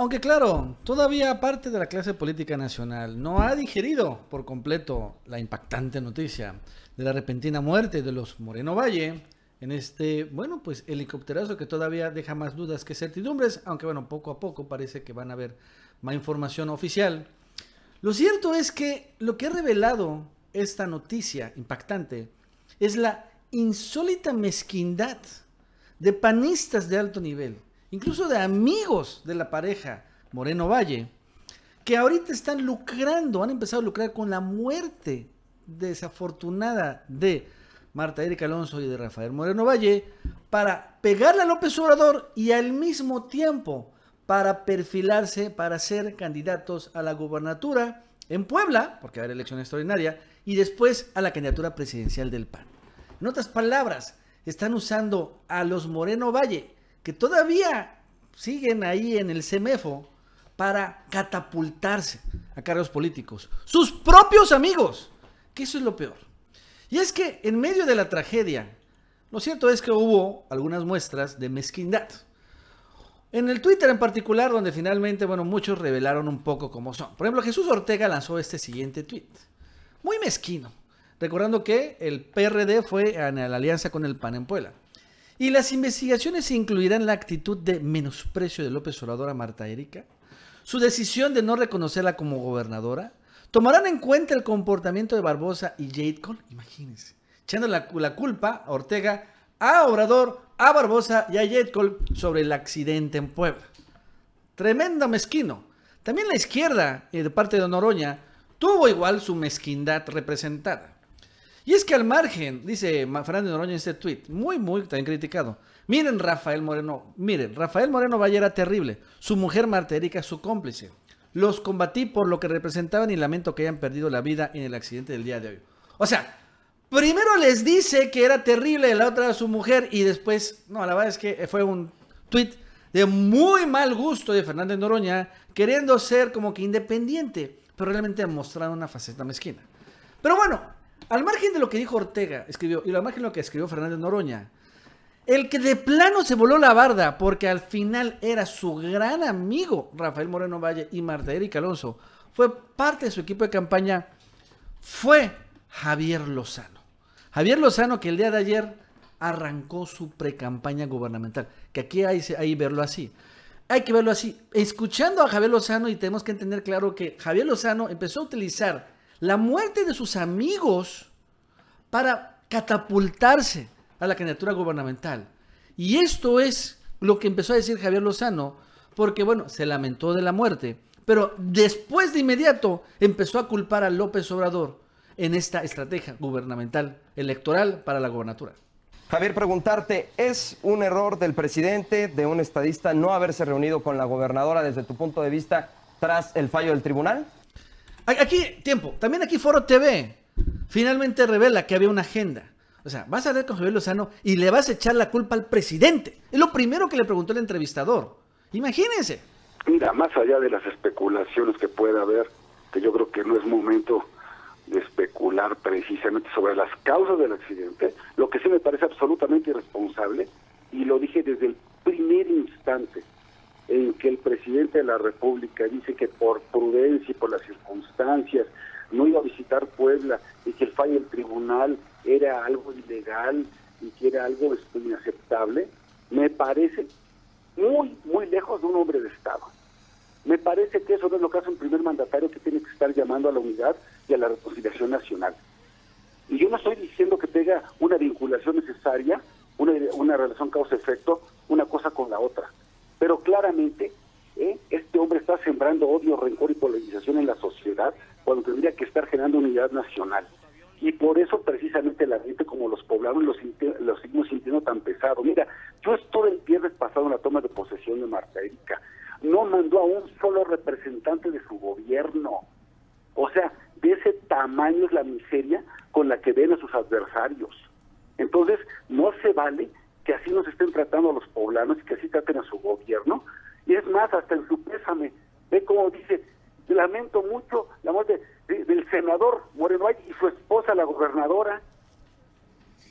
Aunque claro, todavía parte de la clase política nacional no ha digerido por completo la impactante noticia de la repentina muerte de los Moreno Valle en este, bueno, pues helicópterazo que todavía deja más dudas que certidumbres, aunque bueno, poco a poco parece que van a haber más información oficial. Lo cierto es que lo que ha revelado esta noticia impactante es la insólita mezquindad de panistas de alto nivel incluso de amigos de la pareja Moreno Valle, que ahorita están lucrando, han empezado a lucrar con la muerte desafortunada de Marta Erika Alonso y de Rafael Moreno Valle, para pegarle a López Obrador y al mismo tiempo para perfilarse para ser candidatos a la gubernatura en Puebla, porque va a haber elección extraordinaria, y después a la candidatura presidencial del PAN. En otras palabras, están usando a los Moreno Valle que todavía siguen ahí en el CEMEFO para catapultarse a cargos políticos. Sus propios amigos, que eso es lo peor. Y es que en medio de la tragedia, lo cierto es que hubo algunas muestras de mezquindad. En el Twitter en particular, donde finalmente, bueno, muchos revelaron un poco cómo son. Por ejemplo, Jesús Ortega lanzó este siguiente tweet. Muy mezquino. Recordando que el PRD fue en la alianza con el PAN en Puebla. ¿Y las investigaciones incluirán la actitud de menosprecio de López Obrador a Marta Erika? ¿Su decisión de no reconocerla como gobernadora? ¿Tomarán en cuenta el comportamiento de Barbosa y Jade Cole? Imagínense, echando la, culpa a Ortega, a Obrador, a Barbosa y a Jade sobre el accidente en Puebla. Tremendo mezquino. También la izquierda, eh, de parte de Noroña, tuvo igual su mezquindad representada. Y es que al margen, dice Fernando Noroña en este tweet, muy, muy también criticado. Miren, Rafael Moreno, miren, Rafael Moreno Valle era terrible. Su mujer Marta Erika, su cómplice. Los combatí por lo que representaban y lamento que hayan perdido la vida en el accidente del día de hoy. O sea, primero les dice que era terrible la otra su mujer y después, no, la verdad es que fue un tweet de muy mal gusto de Fernández Noroña, queriendo ser como que independiente, pero realmente mostrando una faceta mezquina. Pero bueno, al margen de lo que dijo Ortega, escribió, y al margen de lo que escribió Fernández Noroña, el que de plano se voló la barda porque al final era su gran amigo Rafael Moreno Valle y Marta Erika Alonso, fue parte de su equipo de campaña, fue Javier Lozano. Javier Lozano que el día de ayer arrancó su precampaña gubernamental, que aquí hay, que verlo así hay que verlo así. Escuchando a Javier Lozano y tenemos que entender claro que Javier Lozano empezó a utilizar la muerte de sus amigos para catapultarse a la candidatura gubernamental. Y esto es lo que empezó a decir Javier Lozano, porque bueno, se lamentó de la muerte, pero después de inmediato empezó a culpar a López Obrador en esta estrategia gubernamental electoral para la gobernatura. Javier, preguntarte, ¿es un error del presidente, de un estadista, no haberse reunido con la gobernadora desde tu punto de vista tras el fallo del tribunal? Aquí, tiempo. También aquí Foro TV finalmente revela que había una agenda. O sea, vas a hablar con Javier Lozano y le vas a echar la culpa al presidente. Es lo primero que le preguntó el entrevistador. Imagínense. Mira, más allá de las especulaciones que pueda haber, que yo creo que no es momento de especular precisamente sobre las causas del accidente, lo que sí me parece absolutamente irresponsable, y lo dije desde el primer instante, en que el presidente de la República dice que por prudencia y por las circunstancias no iba a visitar Puebla y que el fallo del tribunal era algo ilegal y que era algo este, inaceptable, me parece muy, muy lejos de un hombre de Estado. Me parece que eso no es lo que hace un primer mandatario que tiene que estar llamando a la unidad y a la reconciliación nacional. Y yo no estoy diciendo que tenga una vinculación necesaria, una, una relación causa-efecto, una cosa con la otra. Pero claramente ¿eh? este hombre está sembrando odio, rencor y polarización en la sociedad cuando tendría que estar generando unidad nacional. Y por eso precisamente la gente como los poblados los, los sintiendo tan pesado. Mira, yo estuve el viernes pasado en la toma de posesión de Marta Erika. No mandó a un solo representante de su gobierno. O sea, de ese tamaño es la miseria con la que ven a sus adversarios. Entonces, no se vale que así nos estén tratando los poblanos y que así traten a su gobierno. Y es más, hasta en su pésame, ve cómo dice, lamento mucho la muerte del senador Morenoay y su esposa, la gobernadora.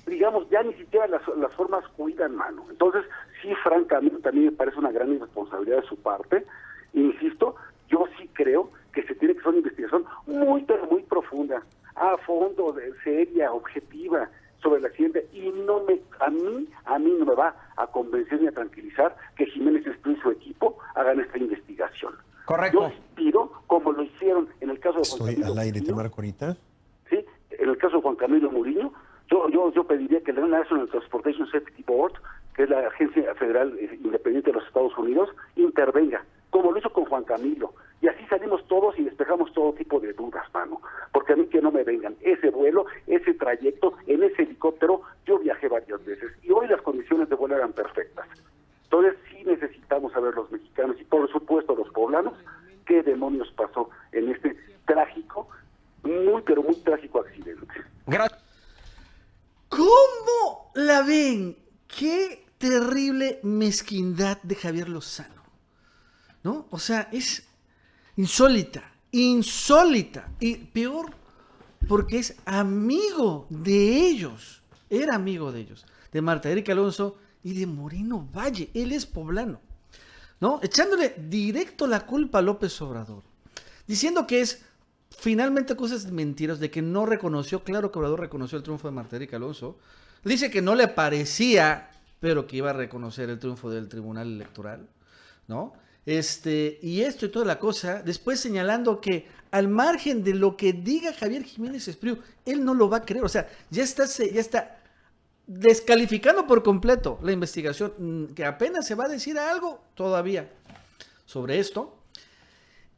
Digamos, ya ni siquiera las, formas cuidan, mano. Entonces, sí, francamente, también me parece una gran irresponsabilidad de su parte. Insisto, yo sí creo que se tiene que hacer una investigación muy, muy profunda, a fondo, de, seria, objetiva que Jiménez y su equipo hagan esta investigación. Correcto. Yo pido, como lo hicieron en el caso de Juan Camilo al aire, Sí, en el caso de Juan Camilo Muriño, yo, yo, pediría que en el Transportation Safety Board, que es la agencia federal eh, independiente de los Estados Unidos, intervenga, como lo hizo con Juan Camilo. Y así salimos todos y despejamos todo tipo de dudas, mano. Porque a mí que no me vengan. Ese vuelo, ese trayecto, en ese helicóptero, yo viajé varias veces. Y hoy las condiciones de vuelo eran perfectas. Javier Lozano. ¿No? O sea, es insólita, insólita. Y peor, porque es amigo de ellos. Era amigo de ellos. De Marta Erika Alonso y de Moreno Valle. Él es poblano. ¿No? Echándole directo la culpa a López Obrador. Diciendo que es finalmente cosas mentiras de que no reconoció. Claro que Obrador reconoció el triunfo de Marta Erika Alonso. Dice que no le parecía pero que iba a reconocer el triunfo del Tribunal Electoral, ¿no? Este, y esto y toda la cosa, después señalando que al margen de lo que diga Javier Jiménez Espriu, él no lo va a creer, o sea, ya está, ya está descalificando por completo la investigación, mm, que apenas se va a decir algo todavía sobre esto,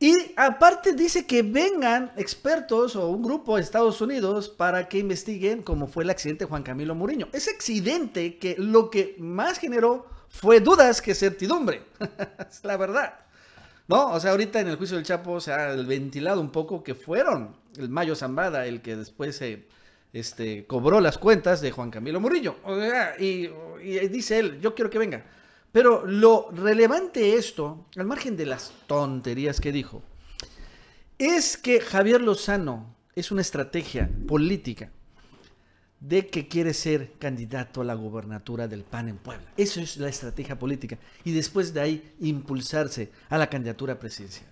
y aparte dice que vengan expertos o un grupo de Estados Unidos para que investiguen cómo fue el accidente de Juan Camilo Muriño. Ese accidente que lo que más generó fue dudas que certidumbre. es la verdad. No, o sea, ahorita en el juicio del Chapo se ha ventilado un poco que fueron el Mayo Zambada el que después se este, cobró las cuentas de Juan Camilo Murillo. y, y dice él, yo quiero que venga. Pero lo relevante esto, al margen de las tonterías que dijo, es que Javier Lozano es una estrategia política de que quiere ser candidato a la gubernatura del PAN en Puebla. Eso es la estrategia política. Y después de ahí impulsarse a la candidatura presidencial.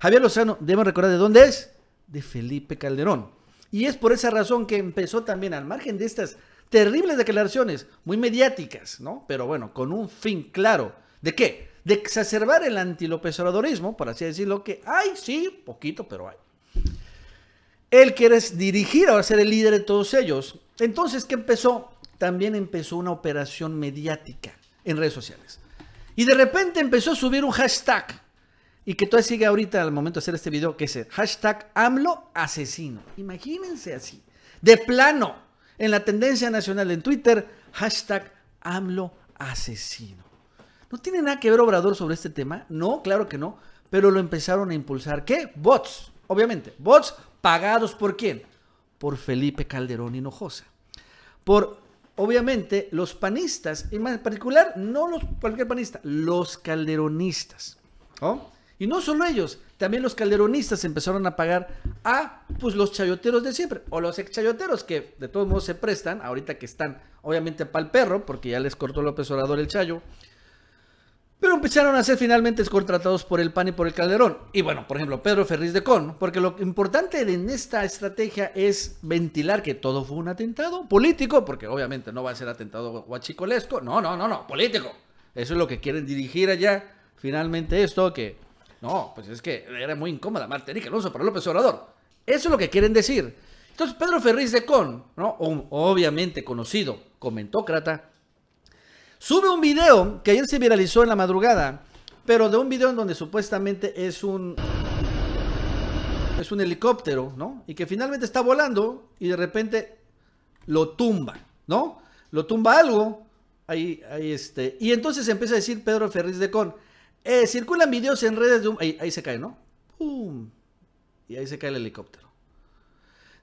Javier Lozano, debemos recordar de dónde es, de Felipe Calderón. Y es por esa razón que empezó también, al margen de estas terribles declaraciones, muy mediáticas, ¿no? Pero bueno, con un fin claro. ¿De qué? De exacerbar el antilopesoradorismo, por así decirlo, que hay, sí, poquito, pero hay. Él quiere dirigir ahora ser el líder de todos ellos. Entonces, ¿qué empezó? También empezó una operación mediática en redes sociales. Y de repente empezó a subir un hashtag. Y que todavía sigue ahorita al momento de hacer este video, que es el hashtag AMLO asesino. Imagínense así. De plano en la tendencia nacional en Twitter, hashtag AMLO ¿No tiene nada que ver Obrador sobre este tema? No, claro que no, pero lo empezaron a impulsar. ¿Qué? Bots, obviamente. Bots pagados por quién? Por Felipe Calderón Hinojosa. Por, obviamente, los panistas, y más en particular, no los, cualquier panista, los calderonistas. Y no solo ellos, también los calderonistas empezaron a pagar a pues los chayoteros de siempre, o los ex chayoteros que de todos modos se prestan, ahorita que están obviamente para el perro, porque ya les cortó López Obrador el chayo, pero empezaron a ser finalmente contratados por el PAN y por el Calderón. Y bueno, por ejemplo, Pedro Ferriz de Con, porque lo importante en esta estrategia es ventilar que todo fue un atentado político, porque obviamente no va a ser atentado guachicolesco, no, no, no, no, político. Eso es lo que quieren dirigir allá, finalmente esto, que no, pues es que era muy incómoda que Erika Alonso para López Obrador. Eso es lo que quieren decir. Entonces, Pedro Ferriz de Con, ¿no? obviamente conocido comentócrata, sube un video que ayer se viralizó en la madrugada, pero de un video en donde supuestamente es un es un helicóptero, ¿no? Y que finalmente está volando y de repente lo tumba, ¿no? Lo tumba algo, ahí, ahí este, y entonces empieza a decir Pedro Ferriz de Con, eh, circulan videos en redes de un, ahí, ahí se cae, ¿no? ¡Pum! Y ahí se cae el helicóptero.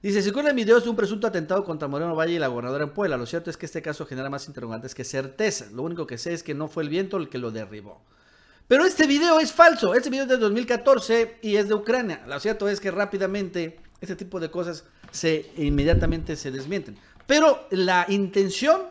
Dice, se el video de un presunto atentado contra Moreno Valle y la gobernadora en Puebla. Lo cierto es que este caso genera más interrogantes que certezas. Lo único que sé es que no fue el viento el que lo derribó. Pero este video es falso. Este video es de 2014 y es de Ucrania. Lo cierto es que rápidamente este tipo de cosas se inmediatamente se desmienten. Pero la intención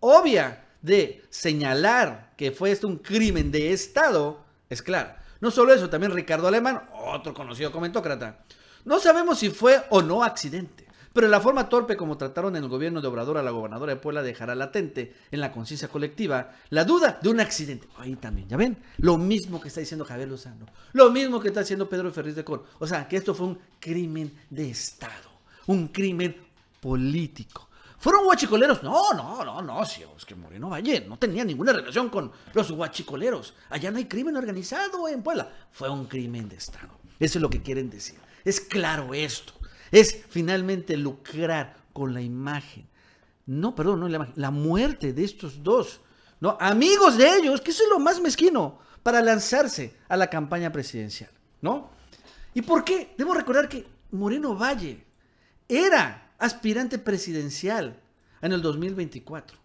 obvia de señalar que fue esto un crimen de Estado es clara. No solo eso, también Ricardo Alemán, otro conocido comentócrata. No sabemos si fue o no accidente, pero la forma torpe como trataron en el gobierno de Obrador a la gobernadora de Puebla dejará latente en la conciencia colectiva la duda de un accidente. Ahí también, ¿ya ven? Lo mismo que está diciendo Javier Lozano, lo mismo que está haciendo Pedro Ferriz de Cor. O sea, que esto fue un crimen de Estado, un crimen político. ¿Fueron huachicoleros? No, no, no, no, sí, es que Moreno Valle no tenía ninguna relación con los huachicoleros. Allá no hay crimen organizado en Puebla. Fue un crimen de Estado. Eso es lo que quieren decir. Es claro esto. Es finalmente lucrar con la imagen. No, perdón, no la imagen. La muerte de estos dos. No, amigos de ellos, que eso es lo más mezquino para lanzarse a la campaña presidencial. ¿No? ¿Y por qué? Debemos recordar que Moreno Valle era aspirante presidencial en el 2024.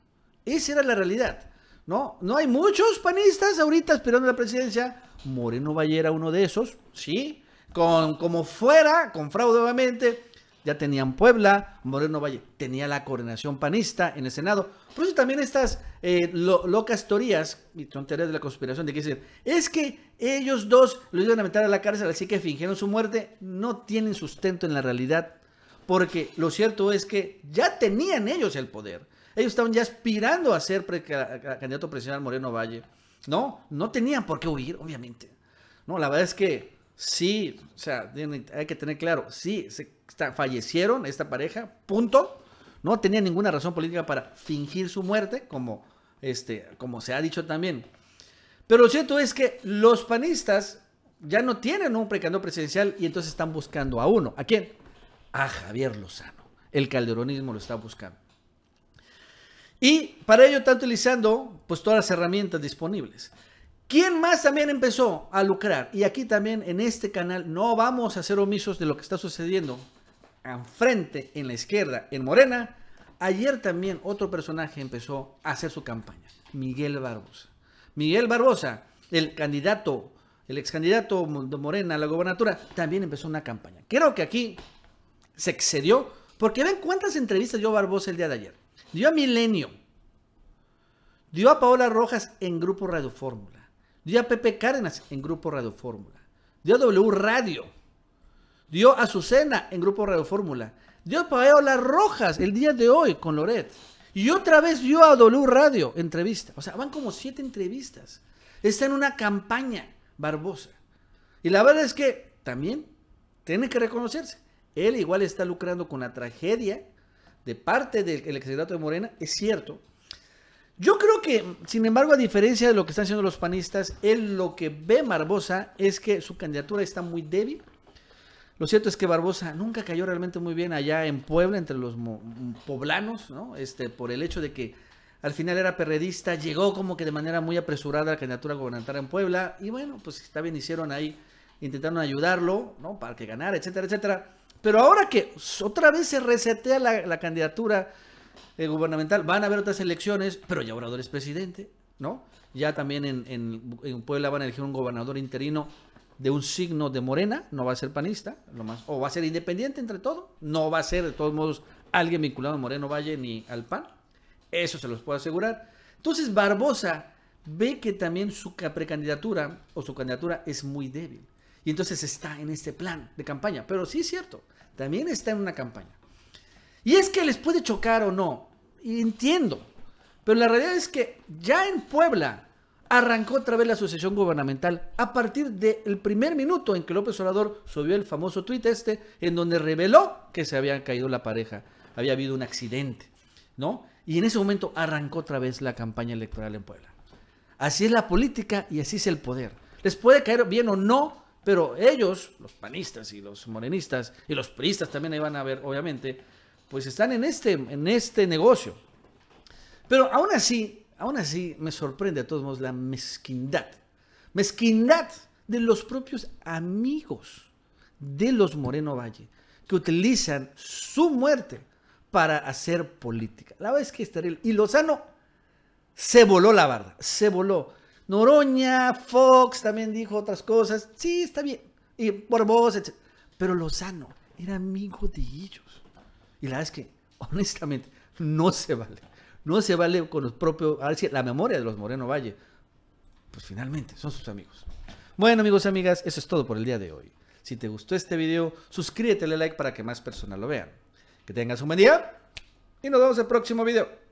Esa era la realidad. No, no hay muchos panistas ahorita aspirando a la presidencia. Moreno Valle era uno de esos, sí. Con como fuera, con fraude obviamente, ya tenían Puebla, Moreno Valle tenía la coordinación panista en el Senado. Por eso también estas eh, locas teorías y tonterías de la conspiración de que es que ellos dos lo iban a meter a la cárcel, así que fingieron su muerte, no tienen sustento en la realidad porque lo cierto es que ya tenían ellos el poder. Ellos estaban ya aspirando a ser candidato presidencial Moreno Valle. No, no tenían por qué huir, obviamente. No, la verdad es que sí, o sea, hay que tener claro, sí, fallecieron esta pareja, punto. No tenían ninguna razón política para fingir su muerte, como, este, como se ha dicho también. Pero lo cierto es que los panistas ya no tienen un precandidato presidencial y entonces están buscando a uno. ¿A quién? a Javier Lozano. El calderonismo lo está buscando. Y para ello está utilizando pues todas las herramientas disponibles. ¿Quién más también empezó a lucrar? Y aquí también en este canal no vamos a ser omisos de lo que está sucediendo enfrente, en la izquierda, en Morena. Ayer también otro personaje empezó a hacer su campaña, Miguel Barbosa. Miguel Barbosa, el candidato, el ex candidato de Morena a la gobernatura, también empezó una campaña. Creo que aquí se excedió. Porque ven cuántas entrevistas dio Barbosa el día de ayer. Dio a Milenio. Dio a Paola Rojas en Grupo Radio Fórmula. Dio a Pepe Cárdenas en Grupo Radio Fórmula. Dio a W Radio. Dio a Azucena en Grupo Radio Fórmula. Dio a Paola Rojas el día de hoy con Loret. Y otra vez dio a W Radio entrevista. O sea, van como siete entrevistas. Está en una campaña Barbosa. Y la verdad es que también tiene que reconocerse. Él igual está lucrando con la tragedia de parte del ex de Morena, es cierto. Yo creo que, sin embargo, a diferencia de lo que están haciendo los panistas, él lo que ve Barbosa es que su candidatura está muy débil. Lo cierto es que Barbosa nunca cayó realmente muy bien allá en Puebla entre los poblanos, ¿no? Este, por el hecho de que al final era perredista, llegó como que de manera muy apresurada a la candidatura gubernamental en Puebla y bueno, pues está bien hicieron ahí, intentaron ayudarlo, ¿no? Para que ganara, etcétera, etcétera. Pero ahora que otra vez se resetea la, candidatura eh, gubernamental, van a haber otras elecciones, pero ya Obrador es presidente, ¿no? Ya también en, Puebla van a elegir un gobernador interino de un signo de Morena, no va a ser panista, lo más, o va a ser independiente entre todo, no va a ser de todos modos alguien vinculado a Moreno Valle ni al PAN, eso se los puedo asegurar. Entonces Barbosa ve que también su precandidatura o su candidatura es muy débil entonces está en este plan de campaña. Pero sí es cierto, también está en una campaña. Y es que les puede chocar o no, entiendo. Pero la realidad es que ya en Puebla arrancó otra vez la sucesión gubernamental a partir del primer minuto en que López Obrador subió el famoso tuit este, en donde reveló que se había caído la pareja, había habido un accidente, ¿no? Y en ese momento arrancó otra vez la campaña electoral en Puebla. Así es la política y así es el poder. Les puede caer bien o no pero ellos, los panistas y los morenistas, y los priistas también ahí van a ver, obviamente, pues están en este, en este negocio. Pero aún así, aún así me sorprende a todos modos la mezquindad. Mezquindad de los propios amigos de los Moreno Valle, que utilizan su muerte para hacer política. La verdad es que estaría, y Lozano se voló la barda, se voló. Noroña, Fox también dijo otras cosas. Sí, está bien. Y por vos, etc. Pero Lozano era amigo de ellos. Y la verdad es que, honestamente, no se vale. No se vale con los propios. La memoria de los Moreno Valle. Pues finalmente, son sus amigos. Bueno, amigos y amigas, eso es todo por el día de hoy. Si te gustó este video, suscríbete, dale like para que más personas lo vean. Que tengas un buen día y nos vemos en el próximo video.